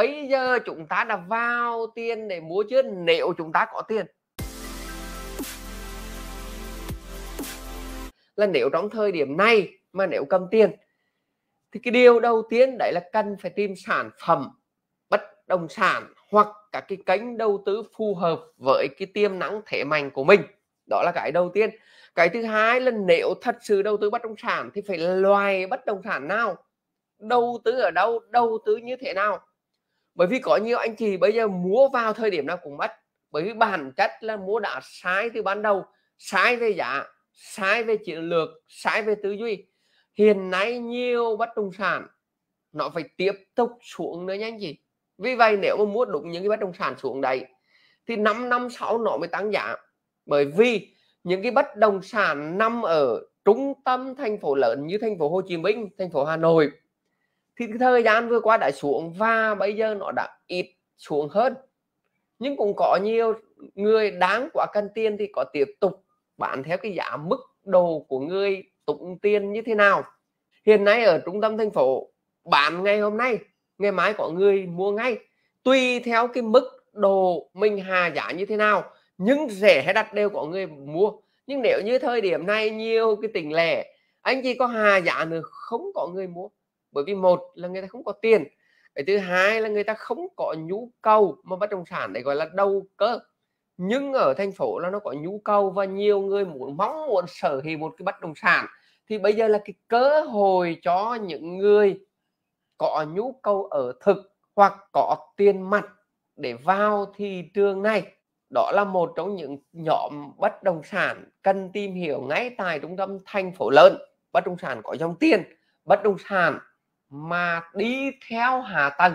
bây giờ chúng ta đã vào tiền để mua chưa nếu chúng ta có tiền là nếu trong thời điểm này mà nếu cầm tiền thì cái điều đầu tiên đấy là cần phải tìm sản phẩm bất động sản hoặc các cái cánh đầu tư phù hợp với cái tiềm năng thế mạnh của mình đó là cái đầu tiên cái thứ hai là nếu thật sự đầu tư bất động sản thì phải loài bất động sản nào đầu tư ở đâu đầu tư như thế nào bởi vì có nhiều anh chị bây giờ mua vào thời điểm nào cũng mất bởi vì bản chất là mua đã sai từ ban đầu sai về giá sai về chiến lược sai về tư duy hiện nay nhiều bất động sản nó phải tiếp tục xuống nữa nha anh chị vì vậy nếu mà mua đúng những cái bất động sản xuống đấy thì 5 năm sáu nó mới tăng giá bởi vì những cái bất động sản nằm ở trung tâm thành phố lớn như thành phố Hồ Chí Minh thành phố Hà Nội thì cái thời gian vừa qua đã xuống và bây giờ nó đã ít xuống hơn nhưng cũng có nhiều người đáng quá cần tiền thì có tiếp tục bán theo cái giá mức độ của người tụng tiền như thế nào hiện nay ở trung tâm thành phố bán ngày hôm nay ngày mai có người mua ngay tùy theo cái mức độ mình hà giá như thế nào nhưng rẻ hay đặt đều có người mua nhưng nếu như thời điểm này nhiều cái tình lẻ anh chị có hà giá nữa không có người mua bởi vì một là người ta không có tiền cái thứ hai là người ta không có nhu cầu mà bất động sản để gọi là đầu cơ nhưng ở thành phố là nó có nhu cầu và nhiều người muốn mong muốn sở hữu một cái bất động sản thì bây giờ là cái cơ hội cho những người có nhu cầu ở thực hoặc có tiền mặt để vào thị trường này đó là một trong những nhóm bất động sản cần tìm hiểu ngay tại trung tâm thành phố lớn bất động sản có dòng tiền bất động sản mà đi theo hạ tầng